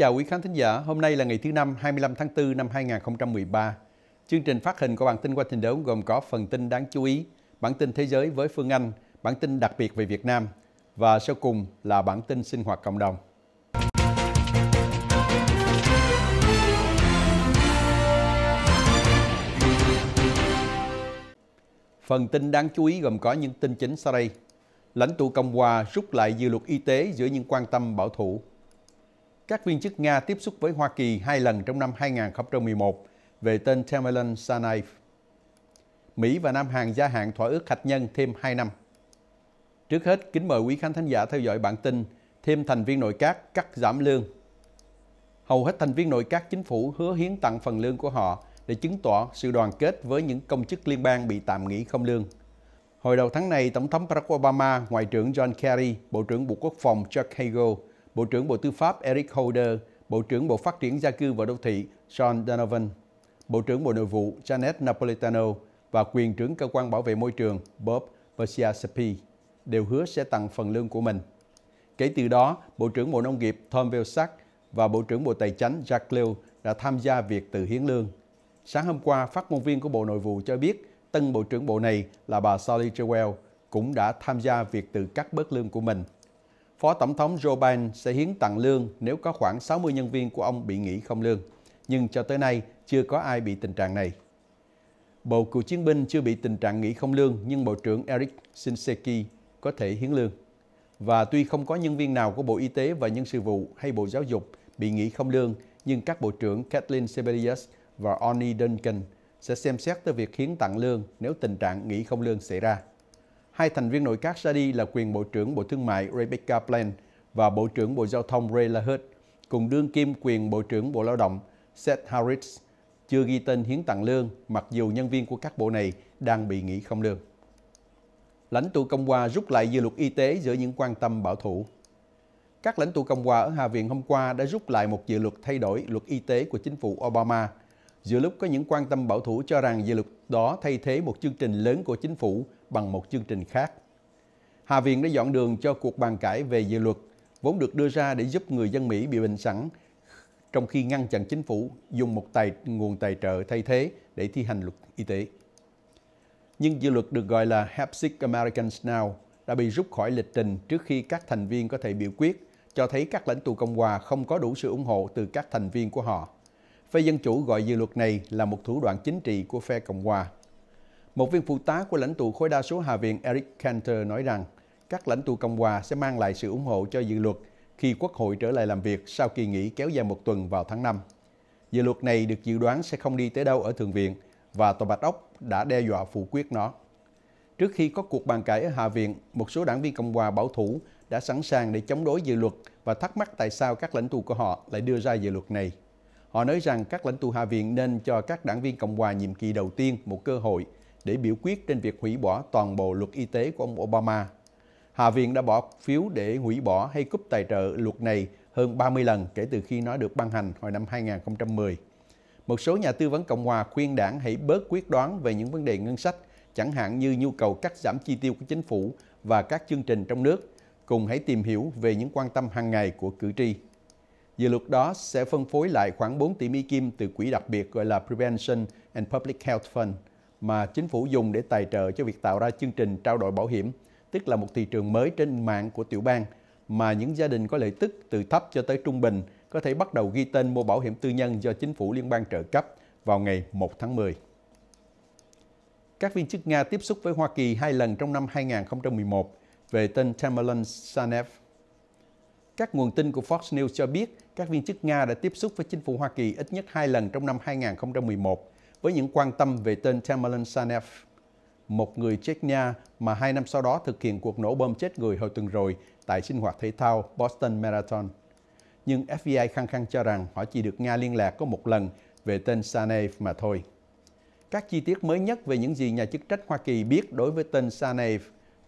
chào quý khán thính giả. Hôm nay là ngày thứ năm 25 tháng 4 năm 2013. Chương trình phát hình của bản tin qua trình đấu gồm có phần tin đáng chú ý, bản tin thế giới với Phương Anh, bản tin đặc biệt về Việt Nam và sau cùng là bản tin sinh hoạt cộng đồng. Phần tin đáng chú ý gồm có những tin chính sau đây. Lãnh tụ Cộng hòa rút lại dự luật y tế giữa những quan tâm bảo thủ các viên chức Nga tiếp xúc với Hoa Kỳ hai lần trong năm 2011 về tên Tamerlan Sanayev. Mỹ và Nam Hàn gia hạn thỏa ước hạt nhân thêm 2 năm. Trước hết, kính mời quý khán thính giả theo dõi bản tin thêm thành viên nội các cắt giảm lương. Hầu hết thành viên nội các chính phủ hứa hiến tặng phần lương của họ để chứng tỏ sự đoàn kết với những công chức liên bang bị tạm nghỉ không lương. Hồi đầu tháng này, Tổng thống Barack Obama, Ngoại trưởng John Kerry, Bộ trưởng Bộ Quốc phòng Chuck Hagel Bộ trưởng Bộ Tư pháp Eric Holder, Bộ trưởng Bộ Phát triển Gia cư và Đô thị Sean Donovan, Bộ trưởng Bộ Nội vụ Janet Napolitano và quyền trưởng Cơ quan Bảo vệ Môi trường Bob Persiasepi đều hứa sẽ tăng phần lương của mình. Kể từ đó, Bộ trưởng Bộ Nông nghiệp Tom Vilsack và Bộ trưởng Bộ Tài chánh Jack Lew đã tham gia việc từ hiến lương. Sáng hôm qua, phát ngôn viên của Bộ Nội vụ cho biết tân Bộ trưởng Bộ này là bà Sally Jewell cũng đã tham gia việc từ cắt bớt lương của mình Phó Tổng thống Joe Biden sẽ hiến tặng lương nếu có khoảng 60 nhân viên của ông bị nghỉ không lương. Nhưng cho tới nay, chưa có ai bị tình trạng này. Bộ cựu chiến binh chưa bị tình trạng nghỉ không lương, nhưng Bộ trưởng Eric Shinseki có thể hiến lương. Và tuy không có nhân viên nào của Bộ Y tế và Nhân sự vụ hay Bộ Giáo dục bị nghỉ không lương, nhưng các Bộ trưởng Kathleen Sebelius và Orny Duncan sẽ xem xét tới việc hiến tặng lương nếu tình trạng nghỉ không lương xảy ra. Hai thành viên nội các ra đi là quyền Bộ trưởng Bộ Thương mại Rebecca Plain và Bộ trưởng Bộ Giao thông Ray LaHood, cùng đương kim quyền Bộ trưởng Bộ Lao động Seth Harris, chưa ghi tên hiến tặng lương mặc dù nhân viên của các bộ này đang bị nghỉ không lương. Lãnh tụ Cộng hòa rút lại dự luật y tế giữa những quan tâm bảo thủ. Các lãnh tụ Cộng hòa ở Hạ viện hôm qua đã rút lại một dự luật thay đổi luật y tế của chính phủ Obama – giữa lúc có những quan tâm bảo thủ cho rằng dự luật đó thay thế một chương trình lớn của chính phủ bằng một chương trình khác. Hạ viện đã dọn đường cho cuộc bàn cãi về dự luật, vốn được đưa ra để giúp người dân Mỹ bị bệnh sẵn, trong khi ngăn chặn chính phủ dùng một tài, nguồn tài trợ thay thế để thi hành luật y tế. Nhưng dự luật được gọi là Hapsic Americans Now đã bị rút khỏi lịch trình trước khi các thành viên có thể biểu quyết, cho thấy các lãnh tụ Cộng hòa không có đủ sự ủng hộ từ các thành viên của họ. Phe Dân Chủ gọi dự luật này là một thủ đoạn chính trị của phe Cộng hòa. Một viên phụ tá của lãnh tụ khối đa số Hạ viện Eric Cantor nói rằng các lãnh tụ Cộng hòa sẽ mang lại sự ủng hộ cho dự luật khi Quốc hội trở lại làm việc sau kỳ nghỉ kéo dài một tuần vào tháng 5. Dự luật này được dự đoán sẽ không đi tới đâu ở Thượng viện và Tòa Bạch Ốc đã đe dọa phủ quyết nó. Trước khi có cuộc bàn cãi ở Hạ viện, một số đảng viên Cộng hòa bảo thủ đã sẵn sàng để chống đối dự luật và thắc mắc tại sao các lãnh tụ của họ lại đưa ra dự luật này. Họ nói rằng các lãnh tụ Hạ viện nên cho các đảng viên Cộng hòa nhiệm kỳ đầu tiên một cơ hội để biểu quyết trên việc hủy bỏ toàn bộ luật y tế của ông Obama. Hạ viện đã bỏ phiếu để hủy bỏ hay cúp tài trợ luật này hơn 30 lần kể từ khi nó được ban hành hồi năm 2010. Một số nhà tư vấn Cộng hòa khuyên đảng hãy bớt quyết đoán về những vấn đề ngân sách, chẳng hạn như nhu cầu cắt giảm chi tiêu của chính phủ và các chương trình trong nước, cùng hãy tìm hiểu về những quan tâm hàng ngày của cử tri. Dự luật đó sẽ phân phối lại khoảng 4 tỷ Mỹ Kim từ quỹ đặc biệt gọi là Prevention and Public Health Fund mà chính phủ dùng để tài trợ cho việc tạo ra chương trình trao đổi bảo hiểm, tức là một thị trường mới trên mạng của tiểu bang mà những gia đình có lợi tức từ thấp cho tới trung bình có thể bắt đầu ghi tên mua bảo hiểm tư nhân do chính phủ liên bang trợ cấp vào ngày 1 tháng 10. Các viên chức Nga tiếp xúc với Hoa Kỳ hai lần trong năm 2011 về tên Tamerlan Sanev các nguồn tin của Fox News cho biết các viên chức Nga đã tiếp xúc với chính phủ Hoa Kỳ ít nhất hai lần trong năm 2011 với những quan tâm về tên Tamerlan Sanev, một người Chechnya mà hai năm sau đó thực hiện cuộc nổ bom chết người hồi tuần rồi tại sinh hoạt thể thao Boston Marathon. Nhưng FBI khăng khăng cho rằng họ chỉ được Nga liên lạc có một lần về tên Sanev mà thôi. Các chi tiết mới nhất về những gì nhà chức trách Hoa Kỳ biết đối với tên Sanev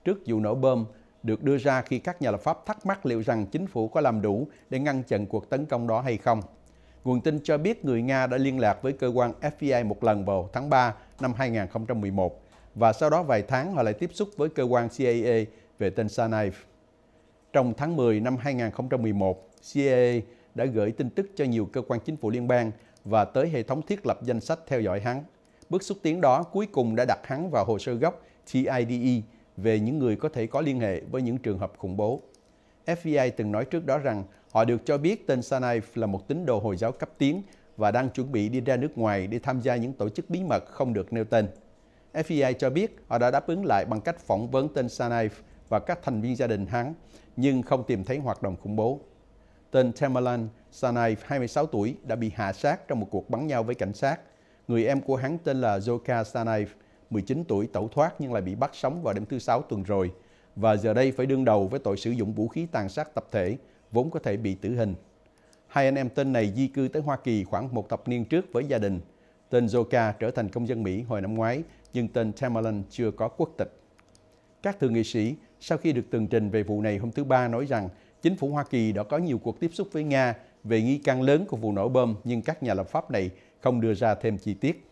trước vụ nổ bom được đưa ra khi các nhà lập pháp thắc mắc liệu rằng chính phủ có làm đủ để ngăn chặn cuộc tấn công đó hay không. Nguồn tin cho biết người Nga đã liên lạc với cơ quan FBI một lần vào tháng 3 năm 2011 và sau đó vài tháng họ lại tiếp xúc với cơ quan CIA về tên Sanaev. Trong tháng 10 năm 2011, CIA đã gửi tin tức cho nhiều cơ quan chính phủ liên bang và tới hệ thống thiết lập danh sách theo dõi hắn. Bước xúc tiến đó cuối cùng đã đặt hắn vào hồ sơ gốc TIDE về những người có thể có liên hệ với những trường hợp khủng bố. FBI từng nói trước đó rằng họ được cho biết tên Sanaif là một tín đồ Hồi giáo cấp tiến và đang chuẩn bị đi ra nước ngoài để tham gia những tổ chức bí mật không được nêu tên. FBI cho biết họ đã đáp ứng lại bằng cách phỏng vấn tên Sanaif và các thành viên gia đình hắn, nhưng không tìm thấy hoạt động khủng bố. Tên Tamerlan Sanaif, 26 tuổi, đã bị hạ sát trong một cuộc bắn nhau với cảnh sát. Người em của hắn tên là Zoka Sanaif 19 tuổi tẩu thoát nhưng lại bị bắt sống vào đêm thứ Sáu tuần rồi và giờ đây phải đương đầu với tội sử dụng vũ khí tàn sát tập thể, vốn có thể bị tử hình. Hai anh em tên này di cư tới Hoa Kỳ khoảng một thập niên trước với gia đình. Tên Zoka trở thành công dân Mỹ hồi năm ngoái, nhưng tên Tamerlan chưa có quốc tịch. Các thượng nghị sĩ sau khi được tường trình về vụ này hôm thứ Ba nói rằng chính phủ Hoa Kỳ đã có nhiều cuộc tiếp xúc với Nga về nghi can lớn của vụ nổ bom nhưng các nhà lập pháp này không đưa ra thêm chi tiết.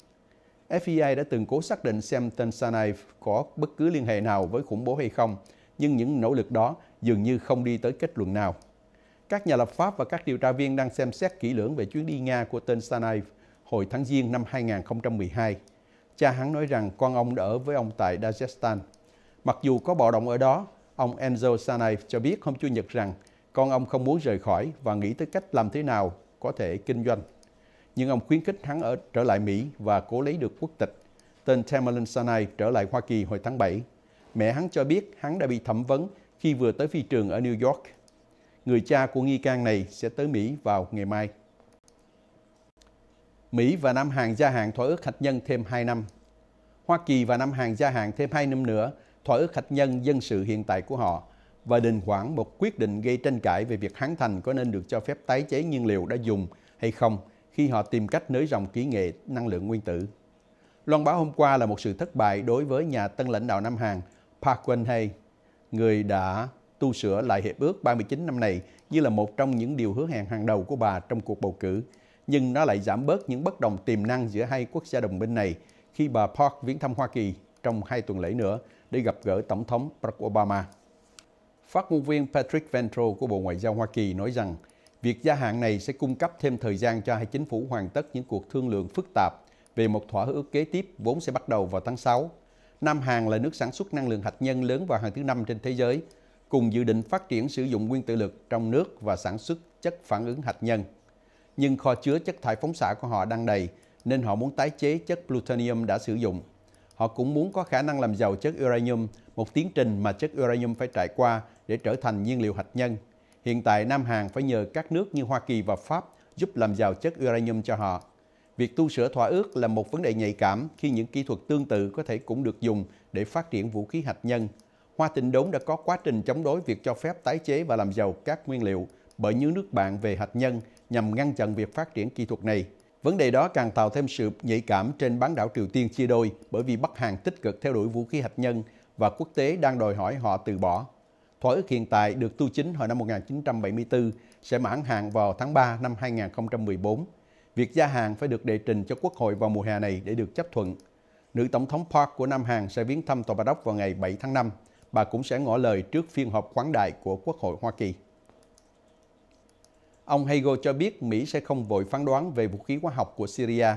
FEI đã từng cố xác định xem tên Sanai có bất cứ liên hệ nào với khủng bố hay không, nhưng những nỗ lực đó dường như không đi tới kết luận nào. Các nhà lập pháp và các điều tra viên đang xem xét kỹ lưỡng về chuyến đi Nga của tên Sanai hồi tháng Giêng năm 2012. Cha hắn nói rằng con ông đã ở với ông tại Dagestan. Mặc dù có bạo động ở đó, ông Enzo Sanai cho biết hôm Chủ nhật rằng con ông không muốn rời khỏi và nghĩ tới cách làm thế nào có thể kinh doanh nhưng ông khuyến khích hắn ở trở lại Mỹ và cố lấy được quốc tịch. Tên Tamerlan Sanai trở lại Hoa Kỳ hồi tháng 7. Mẹ hắn cho biết hắn đã bị thẩm vấn khi vừa tới phi trường ở New York. Người cha của nghi can này sẽ tới Mỹ vào ngày mai. Mỹ và Nam Hàn gia hạn thỏa ước hạt nhân thêm 2 năm. Hoa Kỳ và Nam Hàn gia hạn thêm 2 năm nữa thỏa ước hạt nhân dân sự hiện tại của họ và đình hoãn một quyết định gây tranh cãi về việc Hán Thành có nên được cho phép tái chế nhiên liệu đã dùng hay không khi họ tìm cách nới rộng kỹ nghệ năng lượng nguyên tử. Loan báo hôm qua là một sự thất bại đối với nhà tân lãnh đạo Nam Hàn Park Geun-hye, người đã tu sửa lại hiệp ước 39 năm này như là một trong những điều hứa hẹn hàng đầu của bà trong cuộc bầu cử, nhưng nó lại giảm bớt những bất đồng tiềm năng giữa hai quốc gia đồng minh này khi bà Park viếng thăm Hoa Kỳ trong hai tuần lễ nữa để gặp gỡ Tổng thống Barack Obama. Phát ngôn viên Patrick Ventro của Bộ Ngoại giao Hoa Kỳ nói rằng Việc gia hạn này sẽ cung cấp thêm thời gian cho hai chính phủ hoàn tất những cuộc thương lượng phức tạp về một thỏa ước kế tiếp vốn sẽ bắt đầu vào tháng 6. Nam Hàn là nước sản xuất năng lượng hạt nhân lớn và hàng thứ năm trên thế giới, cùng dự định phát triển sử dụng nguyên tử lực trong nước và sản xuất chất phản ứng hạt nhân. Nhưng kho chứa chất thải phóng xạ của họ đang đầy, nên họ muốn tái chế chất plutonium đã sử dụng. Họ cũng muốn có khả năng làm giàu chất uranium, một tiến trình mà chất uranium phải trải qua để trở thành nhiên liệu hạt nhân – Hiện tại Nam Hàn phải nhờ các nước như Hoa Kỳ và Pháp giúp làm giàu chất uranium cho họ. Việc tu sửa thỏa ước là một vấn đề nhạy cảm khi những kỹ thuật tương tự có thể cũng được dùng để phát triển vũ khí hạt nhân. Hoa Tịnh Đốn đã có quá trình chống đối việc cho phép tái chế và làm giàu các nguyên liệu bởi những nước bạn về hạt nhân nhằm ngăn chặn việc phát triển kỹ thuật này. Vấn đề đó càng tạo thêm sự nhạy cảm trên bán đảo Triều Tiên chia đôi bởi vì Bắc Hàn tích cực theo đuổi vũ khí hạt nhân và quốc tế đang đòi hỏi họ từ bỏ. Thỏa ước hiện tại được tu chính hồi năm 1974 sẽ mãn hạn vào tháng 3 năm 2014. Việc gia hạn phải được đệ trình cho Quốc hội vào mùa hè này để được chấp thuận. Nữ Tổng thống Park của Nam Hàn sẽ viếng thăm Tòa Bà Đốc vào ngày 7 tháng 5. Bà cũng sẽ ngỏ lời trước phiên họp khoáng đại của Quốc hội Hoa Kỳ. Ông Hago cho biết Mỹ sẽ không vội phán đoán về vũ khí hóa học của Syria.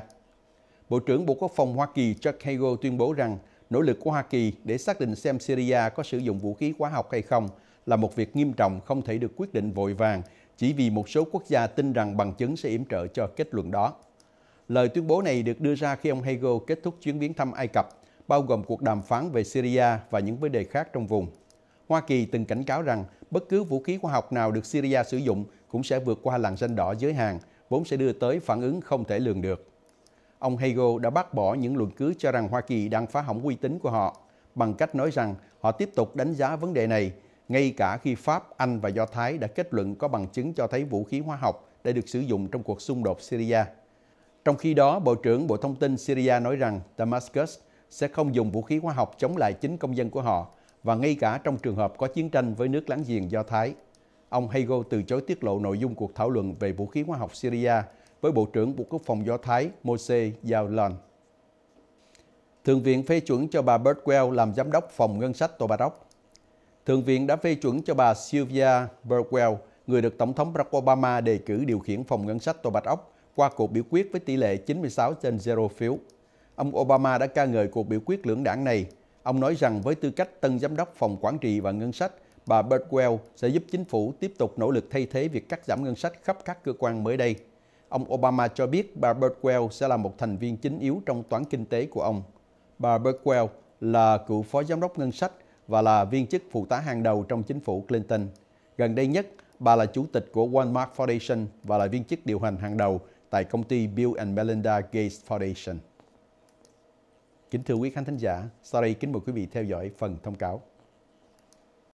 Bộ trưởng Bộ Quốc phòng Hoa Kỳ Chuck Hagel tuyên bố rằng nỗ lực của Hoa Kỳ để xác định xem Syria có sử dụng vũ khí hóa học hay không là một việc nghiêm trọng không thể được quyết định vội vàng chỉ vì một số quốc gia tin rằng bằng chứng sẽ yểm trợ cho kết luận đó. Lời tuyên bố này được đưa ra khi ông Hegel kết thúc chuyến viếng thăm Ai Cập, bao gồm cuộc đàm phán về Syria và những vấn đề khác trong vùng. Hoa Kỳ từng cảnh cáo rằng bất cứ vũ khí khoa học nào được Syria sử dụng cũng sẽ vượt qua làn ranh đỏ giới hạn, vốn sẽ đưa tới phản ứng không thể lường được ông Hagel đã bác bỏ những luận cứ cho rằng Hoa Kỳ đang phá hỏng uy tín của họ bằng cách nói rằng họ tiếp tục đánh giá vấn đề này ngay cả khi Pháp, Anh và Do Thái đã kết luận có bằng chứng cho thấy vũ khí hóa học đã được sử dụng trong cuộc xung đột Syria. Trong khi đó, Bộ trưởng Bộ Thông tin Syria nói rằng Damascus sẽ không dùng vũ khí hóa học chống lại chính công dân của họ và ngay cả trong trường hợp có chiến tranh với nước láng giềng Do Thái. Ông Hagel từ chối tiết lộ nội dung cuộc thảo luận về vũ khí hóa học Syria với Bộ trưởng Bộ Quốc phòng Do Thái Mose Giao Lan. Thượng viện phê chuẩn cho bà Birdwell làm giám đốc phòng ngân sách Tòa Bà Đốc. Thượng viện đã phê chuẩn cho bà Sylvia Birdwell, người được Tổng thống Barack Obama đề cử điều khiển phòng ngân sách Tòa Bạch Ốc qua cuộc biểu quyết với tỷ lệ 96 trên 0 phiếu. Ông Obama đã ca ngợi cuộc biểu quyết lưỡng đảng này. Ông nói rằng với tư cách tân giám đốc phòng quản trị và ngân sách, bà Birdwell sẽ giúp chính phủ tiếp tục nỗ lực thay thế việc cắt giảm ngân sách khắp các cơ quan mới đây. Ông Obama cho biết bà Bergwell sẽ là một thành viên chính yếu trong toán kinh tế của ông. Bà Bergwell là cựu phó giám đốc ngân sách và là viên chức phụ tá hàng đầu trong chính phủ Clinton. Gần đây nhất, bà là chủ tịch của Walmart Foundation và là viên chức điều hành hàng đầu tại công ty Bill and Melinda Gates Foundation. Kính thưa quý khán thính giả, sau đây kính mời quý vị theo dõi phần thông cáo.